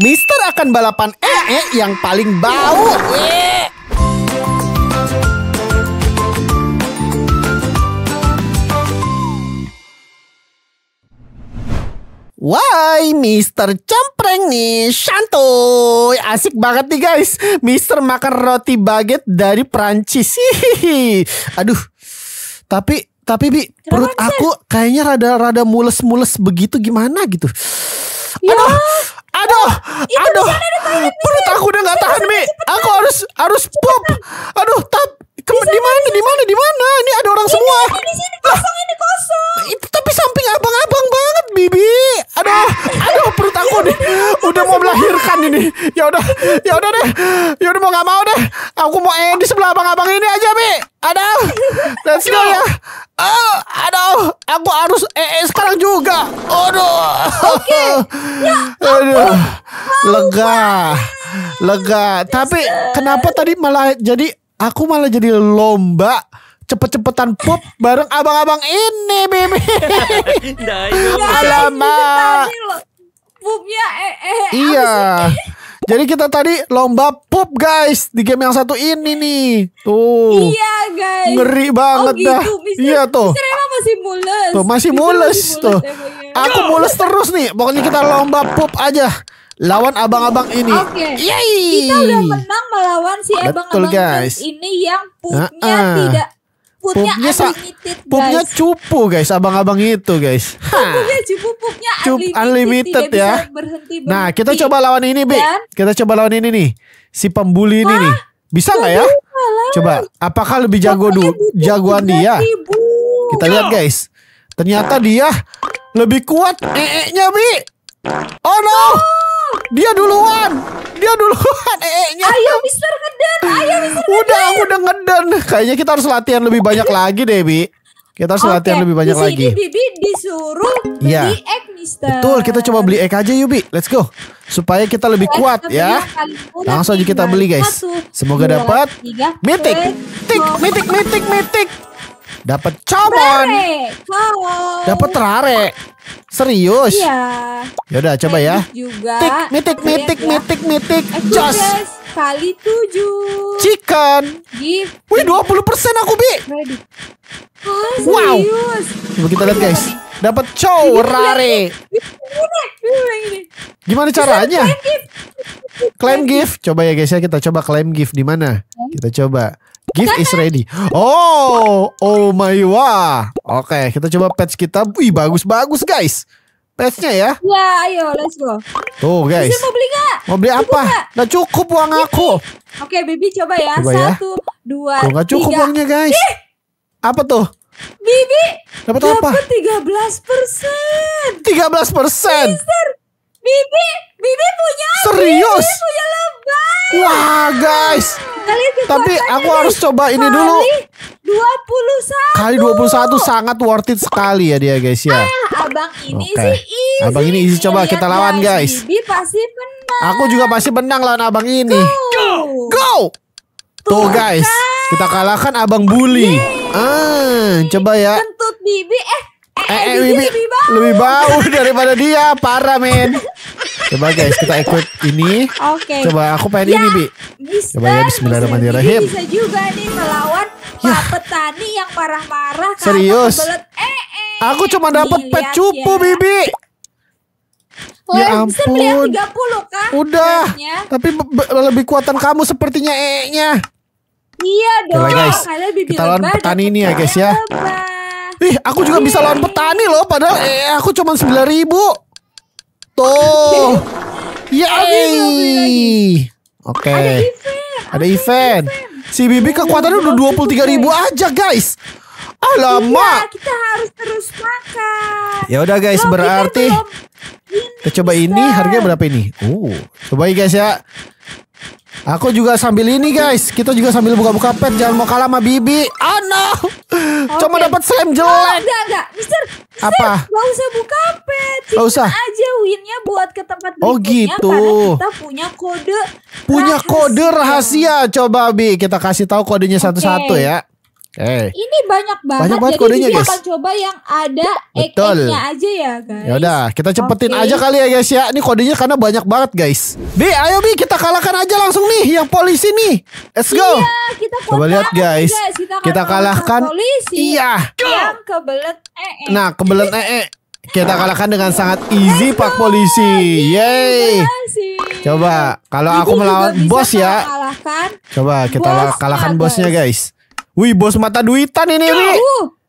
Mister akan balapan ee -e yang paling bau. Why, Mister campreng nih, santuy. Asik banget nih guys. Mister makan roti baget dari Prancis. Aduh. Tapi tapi Bi, Kenapa perut aku kayaknya rada-rada mules-mules begitu gimana gitu. Ya, Aduh, Aduh, itu aduh, perut aku udah gak tahan mi. Aku harus harus pop, Aduh, tap. di mana? Di mana? Di mana? Ini ada orang ini, semua. Ini di sini kosong, ini kosong. Itu tapi samping abang-abang banget, Bibi. Aduh, aduh perut aku nih udah mau melahirkan ini. Ya udah, ya udah deh. Ya udah mau gak mau deh. Aku mau eh di sebelah abang-abang ini aja, Mi. Aduh, let's go ya. Oh, aduh, aku harus eh sekarang juga. Aduh. Oke. Okay. Ya, Aduh, lega, lega. Tapi kenapa tadi malah jadi aku malah jadi lomba cepet-cepetan pop bareng abang-abang ini, Bibi. Nah, Alamak. Pupnya eh, iya. iya. Jadi kita tadi lomba pup guys di game yang satu ini nih. Tuh. Iya guys. Ngeri banget oh, gitu. dah. Mister, iya tuh. Mister masih mules. Tuh masih mulus mules, tuh. Emangnya. Aku mules terus nih. Pokoknya kita lomba pup aja lawan abang-abang ini. Oke. Okay. Yay. Kita udah menang melawan si abang-abang ini yang pupnya uh -uh. tidak Pupnya, pupnya unlimited guys. Pupnya cupu guys, abang-abang itu guys. Pupnya cupu, pupnya Cup, unlimited, unlimited ya. Bisa berhenti, berhenti. Nah, kita coba lawan ini, Bi. Kita coba lawan ini nih. Si pembuli ini nih. Bisa nggak ya? Coba, apakah lebih jago du jagoan dia? Ribu. Kita lihat guys. Ternyata dia lebih kuat ee Bi. Oh no! Dia duluan dia dulu e nya Ayo Mister ngedan ayo Mister ngeden. Udah aku udah ngedan Kayaknya kita harus latihan lebih banyak lagi Debi. Kita harus okay. latihan lebih banyak di sini lagi. Bibi disuruh beli ya. egg, Mister. Betul, kita coba beli egg aja yuk, Bi. Let's go. Supaya kita lebih kuat kita ya. Langsung aja kita beli, guys. Semoga dapat mitik. mitik, mitik, mitik. Dapat camon. Dapat terare. Serius? Ya udah coba ya. Gitu juga. Tik, mitik, gitu ya. mitik, mitik, mitik. Eh, Jos. Kali tujuh. Chicken. Gitu. dua Wih, persen aku, Bi. Ready. Oh, wow. Coba kita lihat, guys. Dapat cow rare. Gimana caranya? Claim gift. Coba ya guys ya kita coba claim gift di mana? Kita coba. Gift is ready. Oh, oh my wah. Oke, okay, kita coba patch kita. Wih, bagus-bagus guys. Patchnya ya. Ya, ayo, let's go. Tuh guys. Bisa mau beli gak? Mau beli apa? Gak? cukup uang aku. Oke, okay, baby coba ya. Coba ya. Satu, dua, Tuh, gak cukup tiga. uangnya guys. Ih. Apa tuh? Bibi dapat apa? Dapat belas persen. Tiga belas persen. Bibi, Bibi punya. Serius? Bibi punya lebay. Wah, guys. Kali Tapi aku harus coba ini dulu. 21. Kali 21 sangat worth it sekali ya dia, guys ya. Ah, abang ini okay. sih easy. Abang ini easy coba kita lawan, guys. guys. Bibi pasti menang. Aku juga pasti menang lawan abang ini. Go. Go. Tuh, Tuh guys. Kita kalahkan abang bully. Yeay. Ah, coba ya. Kentut Bibi eh Eh, eh Bibi eh, eh, lebih bau. lebih bau daripada dia, parah men. Coba guys, kita ikut ini. Oke. Okay. Coba aku pengen ya, ini, Bi. Mister, Coba ya bismillahirrahmanirrahim. Bisa, juga nih melawan ya. Pak petani yang parah-parah. Serius? Eh, eh. Aku cuma dapat pet cupu, ya. Bibi. Loh, ya ampun. 30 kah? Udah. Ya. Tapi lebih kuatan kamu sepertinya E-nya. Iya dong. Kita lawan petani ini ya, guys ya. Lebar. Ih, aku juga bisa lawan petani loh, padahal eh, aku cuma sembilan ribu. Tuh. yay. Ya, ya, Oke. Okay. Ada event. Si Bibi kekuatannya udah dua puluh tiga ribu aja, guys. Iya, Alamak. lama. kita harus terus makan. Ya udah guys, berarti kita coba ini harganya berapa ini? Uh, coba ya guys ya. Aku juga sambil ini guys, kita juga sambil buka-buka pet jangan mau kalah sama Bibi. Oh no. Okay. Cuma dapat slam jelek. Oh, enggak enggak, Mister. Mister Apa? Gak usah buka pet. Gak usah. aja winnya buat ke tempat oh, berikutnya. Oh gitu. Karena kita punya kode. Punya rahasia. kode rahasia. Coba Bi, kita kasih tahu kodenya satu-satu okay. ya. Hey. Eh. Ini banyak banget. Banyak banget jadi kodenya, guys. akan coba yang ada ek-eknya aja ya, guys. Ya udah, kita cepetin okay. aja kali ya, guys ya. Ini kodenya karena banyak banget, guys. Bi, ayo Bi, kita kalahkan aja langsung nih yang polisi nih. Let's go. Iya, kita Coba lihat, guys. guys. Kita, kita kalahkan polisi. Iya. Yang kebelet ee. -e. Nah, kebelet ee. -e. Kita kalahkan dengan sangat easy Pak polisi. Iya, Yeay. Coba kalau aku melawan bos ya. Kalahkan. Coba kita bos kalahkan bosnya, guys. Wih bos mata duitan ini Wi.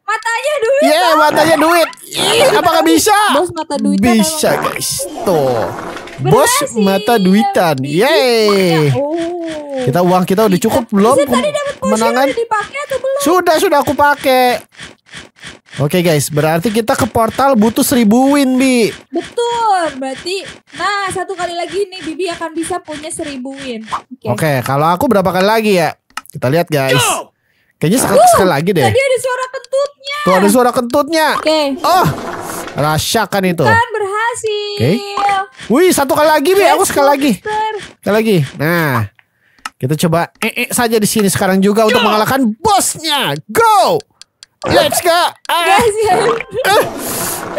Matanya duit. Iya, yeah, matanya duit. Ih, iya. apakah bisa? Bos mata duitan. Bisa, guys. Tuh. Bos mata duitan. Iya, Yeay. Oh. Kita uang kita udah cukup belum? Menangan. Sudah, sudah aku pakai. Oke okay guys, berarti kita ke portal butuh seribu win, Bi. Betul, berarti nah satu kali lagi nih Bibi akan bisa punya seribu win. Oke, okay. okay, kalau aku berapa kali lagi ya? Kita lihat guys. Go! Kayaknya sekali, uh, sekali lagi deh. Tadi ada suara kentutnya. Tuh ada suara kentutnya. Oke. Okay. Oh, kan itu. Kan berhasil. Oke. Okay. Wih, satu kali lagi, nih Aku sekali lagi. Sekali lagi. Nah, kita coba ee -e saja di sini sekarang juga go. untuk mengalahkan bosnya. Go. Let's go. Ah. Ya. Ah,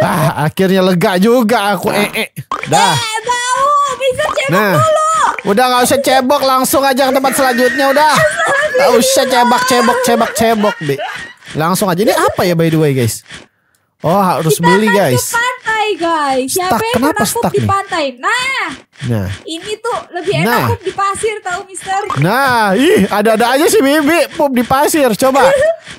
ah, akhirnya lega juga aku ee. -e. Dah. Eh, bau. Bisa cebok nah. dulu. Udah gak usah cebok, langsung aja ke tempat selanjutnya udah. Tak usah cebak cebok cebak cebok be. Langsung aja ini apa ya by the way guys? Oh harus beli guys pantai guys. Siapa stuck. yang Kenapa stuck di nih? pantai? Nah, nah, ini tuh lebih enak nah. pup di pasir tau Mister. Nah, ih ada-ada aja sih Bibi pup di pasir. Coba.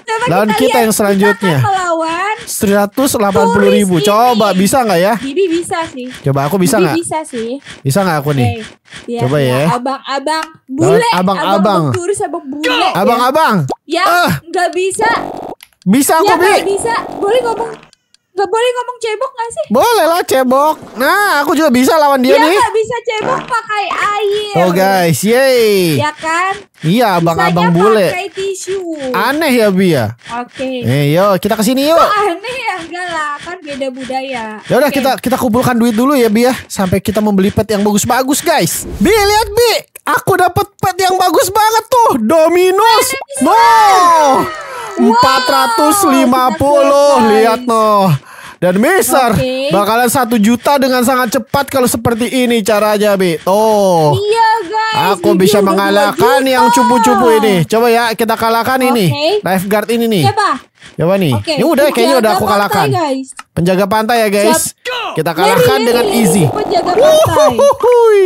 Coba Lawan kita, kita yang selanjutnya. Kita melawan 180 ribu. Coba Ini. bisa gak ya? Bibi bisa sih. Coba aku bisa Bibi gak Bisa sih. Bisa gak aku nih? Okay. Ya, Coba iya. ya. Abang-abang bule. Abang-abang. Abang-abang bule. Abang-abang. Ya, ah. nggak ya, uh. bisa. Bisa aku ya, Bi. Bisa. Boleh ngomong Gak boleh ngomong cebok gak sih? Boleh lah cebok. Nah, aku juga bisa lawan dia, dia ya, nih. Dia bisa cebok pakai air. Oh guys, yay. iya kan? Iya, abang-abang bule. pakai tisu. Aneh ya, Bia? Ya? Oke. Okay. Eh, yo, kita kesini yuk. Kok aneh ya? Enggak lah, kan beda budaya. yaudah okay. kita kita kumpulkan duit dulu ya, Bia. Ya. Sampai kita membeli pet yang bagus-bagus, guys. Bi, lihat Bi. Aku dapat pet yang bagus banget tuh. Dominus. No. Wow. 450 lihat noh dan Mister okay. bakalan satu juta dengan sangat cepat kalau seperti ini caranya Bi. Oh. Iya guys. Aku bisa mengalahkan yang cupu-cupu ini. Coba ya kita kalahkan okay. ini. Lifeguard ini nih. Coba. Coba nih. Okay. Ini udah ya, kayaknya udah aku kalahkan. Penjaga pantai ya guys. Kita kalahkan Mary, dengan easy. Penjaga pantai.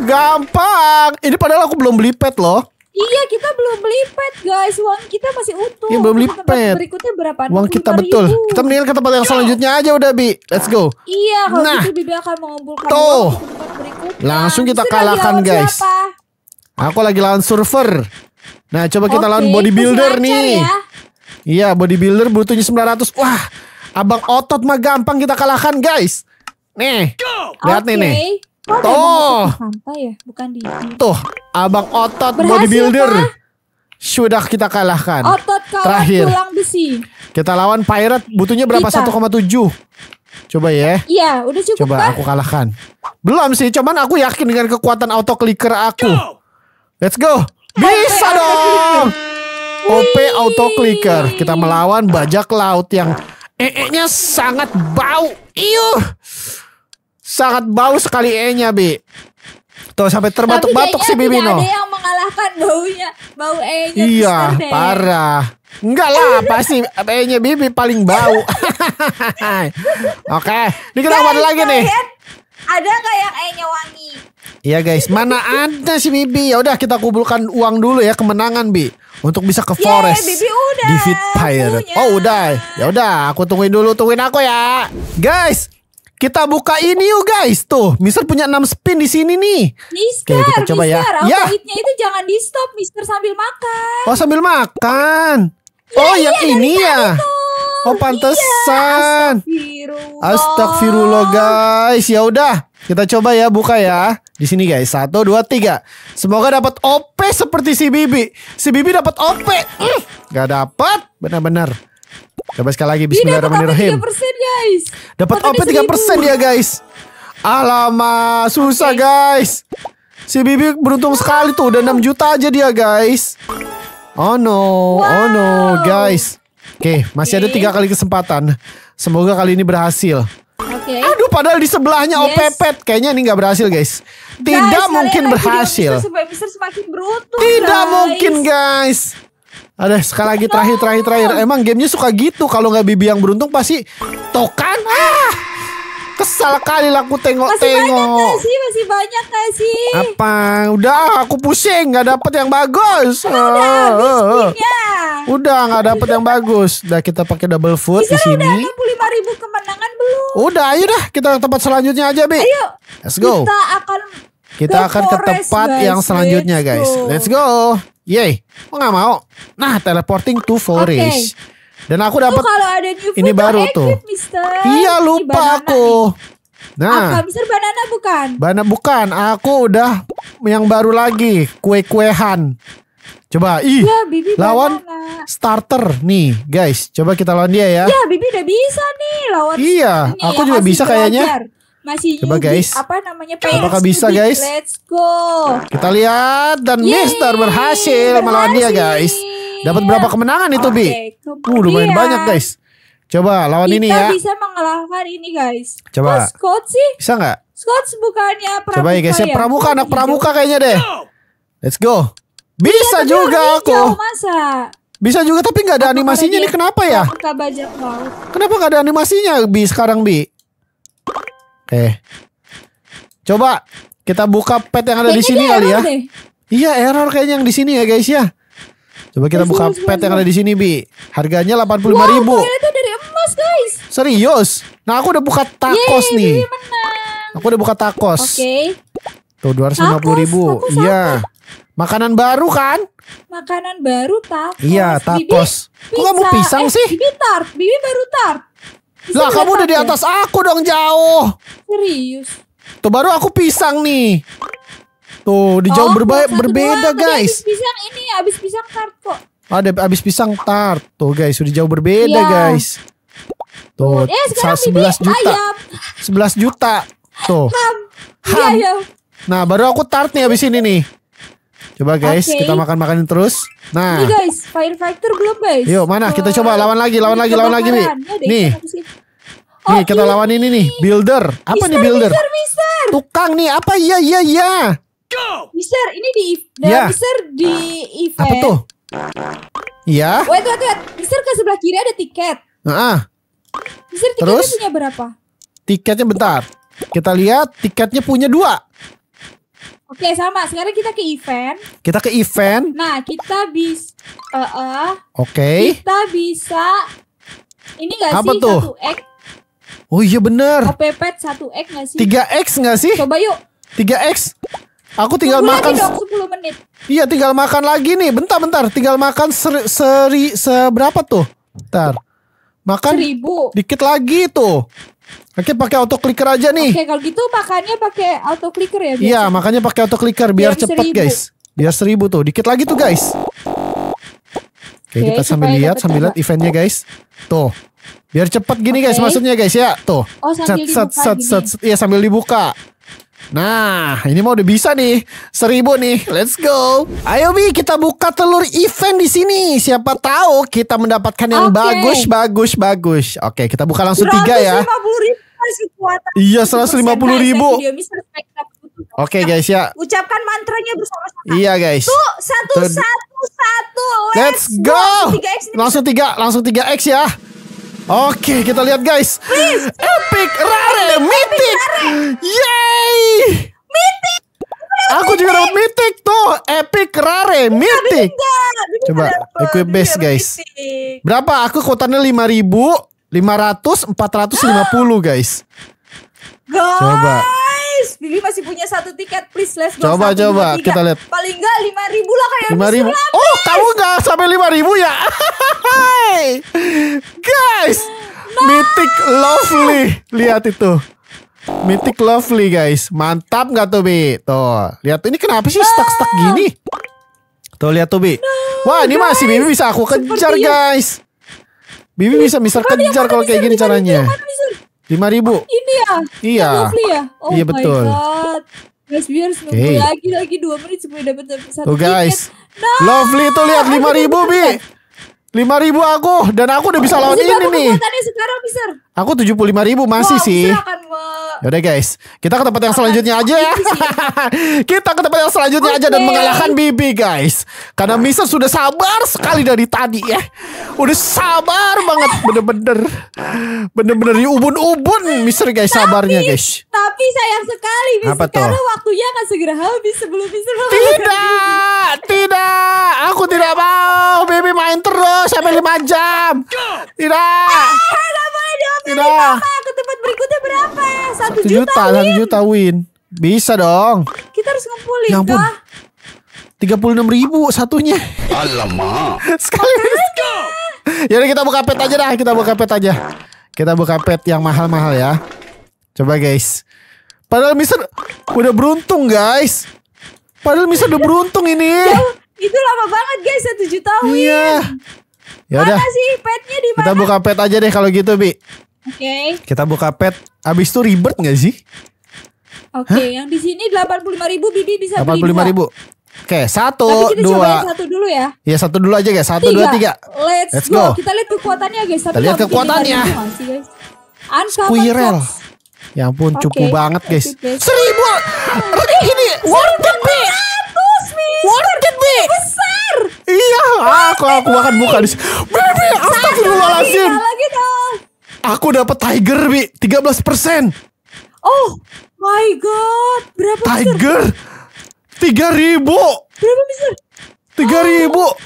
Gampang. Ini padahal aku belum beli pet loh. Iya kita belum beli pet guys Uang kita masih utuh Iya belum beli pet Berikutnya berapa Uang kita betul ribu. Kita mendingan ke tempat yang selanjutnya aja udah Bi Let's go Iya kalau nah. gitu Bibi akan mengumpulkan Tuh Langsung kita Sudah kalahkan guys Aku lagi lawan server. Nah coba kita okay. lawan bodybuilder nih ya. Iya bodybuilder butuhnya 900 Wah Abang otot mah gampang kita kalahkan guys Nih Lihat okay. nih nih Oh, oh. Santai ya, bukan di. Tuh, abang otot Berhasil, bodybuilder. Pak. Sudah kita kalahkan. Otot kalah Terakhir. tulang besi. Kita lawan pirate butuhnya berapa? 1,7. Coba ya. Iya, udah cukup Coba kah? aku kalahkan. Belum sih, cuman aku yakin dengan kekuatan auto clicker aku. Let's go. Bisa dong. OP auto clicker. Kita melawan bajak laut yang ee eh, sangat bau. Iuh sangat bau sekali E-nya, Bi. Tuh sampai terbatuk-batuk si bibi no Ada yang mengalahkan baunya, bau E-nya. Iya, parah. Enggak lah, pasti E-nya Bibi paling bau. Oke, ini kita kembali lagi nih. Ada nggak yang E-nya wangi? Iya guys, mana ada si Bibi? Ya udah kita kumpulkan uang dulu ya kemenangan Bi untuk bisa ke forest. Yeah, Bibi udah. Defeat pirate. Oh, udah. Ya udah, aku tungguin dulu, tungguin aku ya. Guys, kita buka ini yuk guys. Tuh, Mister punya 6 spin di sini nih. Mister, Oke, kita gitu, coba ya. Mister, ya. ya. itu jangan di stop, Mister sambil makan. Oh, sambil makan. Iya, oh, iya, ya, oh, iya, yang ini ya. Itu. Oh, pantesan. Iya, Astagfirullah guys. Ya udah, kita coba ya buka ya. Di sini guys. Satu, dua, tiga. Semoga dapat OP seperti si Bibi. Si Bibi dapat OP. Mm. Gak dapat. Benar-benar. Coba sekali lagi Bismillahirrahmanirrahim. Dapat OP 3% guys? Dapat OP 3% ya guys? Alamak, susah okay. guys. Si Bibi beruntung sekali tuh udah 6 juta aja dia guys. Oh no, wow. oh no guys. Oke, okay, masih okay. ada tiga kali kesempatan. Semoga kali ini berhasil. Okay. Aduh, padahal di sebelahnya yes. Opepet. Kayaknya ini nggak berhasil, guys. Tidak guys, mungkin berhasil. Tidak mungkin, guys. Ada sekali lagi terakhir terakhir terakhir. Emang gamenya suka gitu. Kalau nggak bibi yang beruntung pasti tokan. Ah, kesal kali lah aku tengok tengok. Masih banyak gak sih? Masih banyak gak sih? Apa? Udah aku pusing nggak dapet yang bagus. Kan udah ah, ah, ah. udah, gamenya. Udah Gak dapet yang bagus. Udah kita pakai double food di sini. Udah ribu kemenangan belum? Udah ayo dah kita ke tempat selanjutnya aja Bi. Ayo. Let's go. Kita akan kita akan ke tempat guys. yang selanjutnya guys. Let's go. Let's go. Yeay, mau gak mau. Nah, teleporting to forest. Okay. Dan aku dapat kalau ada ini baru tuh. Mister. Iya lupa aku. Nih. Nah, apa Mister banana bukan? Banana bukan. Aku udah yang baru lagi kue-kuehan. Coba ih ya, Bibi lawan banana. starter nih guys. Coba kita lawan dia ya. Iya Bibi udah bisa nih lawan. Iya, aku ya. juga bisa belajar. kayaknya masih Coba Yugi, guys. Apa namanya? PS Apakah bisa guys? Let's go. Kita lihat dan Yeay, Mister berhasil, berhasil melawan dia guys. Dapat berapa kemenangan itu okay, Bi? Uh, lumayan ya. banyak guys. Coba lawan kita ini ya. Kita bisa mengalahkan ini guys. Coba. Oh, Scott sih. Bisa nggak? Scott bukannya pramuka Coba ya guys, ya? ya? pramuka anak iya. pramuka kayaknya deh. Let's go. Bisa ya, juga aku. Masa? Bisa juga tapi nggak ada animasinya nih kenapa ya? Kenapa nggak ada animasinya Bi sekarang Bi? Oke. Eh. Coba kita buka pet yang ada kayaknya di sini kali ya. Deh. Iya, error kayaknya yang di sini ya guys ya. Coba kita buka pet yang ada di sini, Bi. Harganya 85.000. Wow, ribu. dari emas, guys. Serius? Nah, aku udah buka takos Yeay, nih. Menang. Aku udah buka takos. Oke. Okay. Tuh 250.000. ribu. Iya. Makanan baru kan? Makanan baru takos. Iya, takos. Bibi, Kok kamu pisang eh, sih? Bibi tart, Bibi baru tart. Lah kamu udah di atas aku dong jauh. Serius. Tuh baru aku pisang nih. Tuh di jauh oh, berbeda dua. guys. Abis pisang ini abis pisang tart kok. Ada abis pisang tart tuh guys udah jauh berbeda ya. guys. Tuh eh, 11 juta. Ayam. 11 juta. Tuh. Ham. Iya, Ham. Ham. Iya. Nah baru aku tart nih abis ini nih. Coba guys, okay. kita makan-makanin terus. Nah. Ini guys, firefighter belum guys. Yuk, mana? Kita coba lawan lagi, lawan lagi, lawan lagi, Bi. Nih. nih, oh, kita lawan ini nih, builder. Apa mister, nih builder? Mister, mister. Tukang nih, apa? Iya, iya, iya. Go. Mister, ini di ya. Mister di event. Apa tuh? Iya. Wait, wait, wait. Mister ke sebelah kiri ada tiket. Heeh. Mister tiketnya punya berapa? Tiketnya bentar. Kita lihat tiketnya punya dua. Oke, sama. Sekarang kita ke event. Kita ke event. Nah, kita bisa uh, eh, uh, eh. Oke. Okay. Kita bisa ini gak Apa sih tuh? 1 X? Oh iya bener. Kepepet oh, satu X gak sih? Tiga X gak sih? Coba yuk. Tiga X. Aku tinggal Tunggu makan dong, 10 menit. Iya, tinggal makan lagi nih. Bentar, bentar. Tinggal makan seri, seri seberapa tuh? Bentar. Makan Seribu. dikit lagi tuh. Oke pakai auto clicker aja nih. Oke kalau gitu makannya pakai auto clicker ya. Iya makanya pakai auto clicker biar, biar cepat guys. Biar seribu tuh, dikit lagi tuh guys. Oke, kita sambil lihat sambil lihat eventnya guys. Tuh. Biar cepat gini okay. guys maksudnya guys ya. Tuh. Oh, sambil set, dibuka set, set, set, set, Iya sambil dibuka. Nah, ini mau udah bisa nih. Seribu nih. Let's go. Ayo Bi, kita buka telur event di sini. Siapa tahu kita mendapatkan yang okay. bagus, bagus, bagus. Oke, kita buka langsung tiga ya. Iya, seratus lima puluh ribu. Gitu. Oke okay, guys ya. Ucapkan mantranya bersama-sama. Iya guys. Tuh satu satu satu. Let's, Let's go. langsung tiga, langsung tiga x ya. Oke, kita lihat guys. Epic, rare, mythic. Yay! Mythic. Aku juga dapat mythic tuh, epic, rare, iya, mythic. Coba iya, equip base guys. Berapa? Aku kuotanya 5000, 500, 450 guys. Coba please Bibi masih punya satu tiket please let's go coba satu, coba dua, kita lihat paling enggak lima ribu lah kayak lima ribu oh kamu enggak sampai lima ribu ya guys no. Mythic Lovely lihat itu Mythic Lovely guys mantap nggak tuh Bi tuh lihat ini kenapa sih stuck stuck gini tuh lihat tuh Bi no, wah ini masih Bibi bisa aku kejar Seperti guys Bibi bisa bisa kejar kalau kayak gini caranya. Lima ribu. ini ya? Iya. Ya? Oh iya betul. God. Guys, biar okay. lagi lagi dua menit cuma dapat satu Tuh oh, guys. Nah. Lovely tuh lihat lima ribu bi. Lima ribu aku dan aku udah bisa lawan ini nih. Aku tujuh puluh lima ribu masih Wah, sih. Ya Yaudah guys, kita ke tempat yang selanjutnya aja. kita ke tempat yang selanjutnya okay. Oh, aja dan iya. mengalahkan Bibi guys. Karena Misa sudah sabar sekali dari tadi ya. Udah sabar banget bener-bener. Bener-bener di ubun ubun Mister guys sabarnya guys. Tapi sayang sekali Misa karena toh? waktunya akan segera habis sebelum Mister Tidak, tidak. Aku tidak mau Bibi main terus sampai 5 jam. Tidak. Ah, tidak boleh tidak berapa ya? Satu, satu juta, juta win. Satu juta win. Bisa dong. Kita harus ngumpulin ya ampun. Tiga puluh enam ribu satunya. Alamak. Sekali. Jadi kita buka pet aja dah. Kita buka pet aja. Kita buka pet yang mahal-mahal ya. Coba guys. Padahal Mister udah beruntung guys. Padahal Mister udah beruntung ini. Ya, itu lama banget guys satu juta win. Iya. Ya udah. sih petnya di Kita buka pet aja deh kalau gitu, Bi. Oke. Okay. Kita buka pet. Abis itu ribet gak sih? Oke, okay, yang di sini delapan puluh lima ribu, bibi bisa delapan puluh lima ribu. Oke, satu, Tapi kita dua. Coba satu dulu ya. Iya satu dulu aja guys. Satu, tiga. dua, tiga. Let's, Let's go. go. Kita lihat kekuatannya guys. kita lihat kekuatannya. Squirrel. Ya ampun, okay. cukup banget guys. Seribu. Ini, ini worth it be. Worth it be. Besar. Iya, aku aku akan buka di sini. Baby, astagfirullahaladzim. Lagi dong. Aku dapat Tiger, Bi. persen. Oh my god. Berapa Tiger? Tiga ribu. Berapa mister? Tiga ribu. Oh.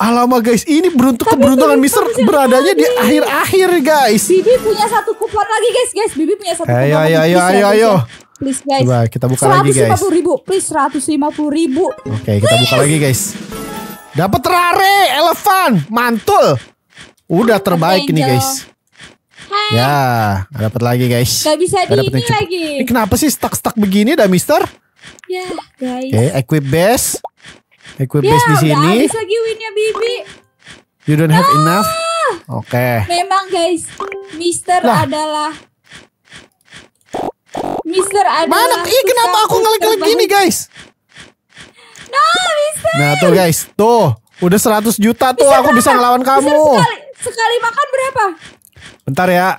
Alama guys, ini beruntung Tapi keberuntungan mister, beradanya di akhir-akhir guys. Bibi punya satu kupon lagi guys, guys. Bibi punya satu kupon ayo, lagi. Ayo, ayo, ayo, ayo. Ya. Please guys. Coba kita buka lagi guys. 150 ribu, please 150 ribu. Oke, okay, kita buka lagi guys. Dapat Rare elefan, mantul. Udah terbaik ini guys. Hai. Ya, dapat lagi guys. Gak bisa gak di ini lagi. Ini kenapa sih stuck-stuck begini dah Mister? Ya, guys. Oke, eh, okay, equip base. Equip ya, base di sini. Ya, lagi winnya Bibi. You don't have ah. enough. Oke. Okay. Memang guys, Mister nah. adalah Mister adalah Mana? Ih, kenapa aku ngelag-ngelag gini, guys? No, nah, Mister. Nah, tuh guys, tuh. Udah 100 juta tuh Mister aku berapa? bisa ngelawan kamu. Mister sekali, sekali makan berapa? Bentar ya.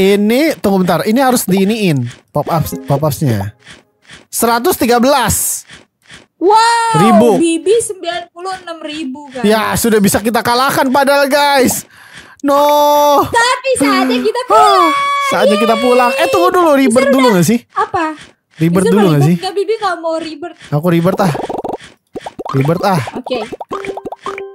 Ini tunggu bentar. Ini harus diiniin pop up pop upsnya. 113 Wow, ribu. Bibi 96 ribu kan. Ya, sudah bisa kita kalahkan padahal guys. No. Tapi saatnya kita hmm. pulang. saatnya kita pulang. Eh tunggu dulu, ribet dulu gak sih? Apa? Ribet dulu gak sih? Bibi gak mau ribet. Aku ribet ah. Ribet ah. Oke. Okay.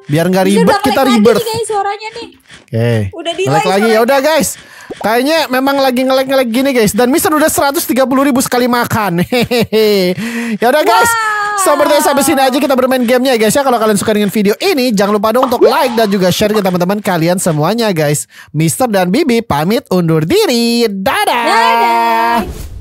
Biar nggak ribet kita ribet. Oke. Okay. Udah di like lagi ya udah guys. Kayaknya memang lagi ngelek ngelek gini guys. Dan Mister udah 130 ribu sekali makan. Hehehe. ya udah guys. Wow. Seperti sampai sini aja kita bermain gamenya ya guys ya. Kalau kalian suka dengan video ini, jangan lupa dong untuk like dan juga share ke teman-teman kalian semuanya guys. Mister dan Bibi pamit undur diri. Dadah. Dadah.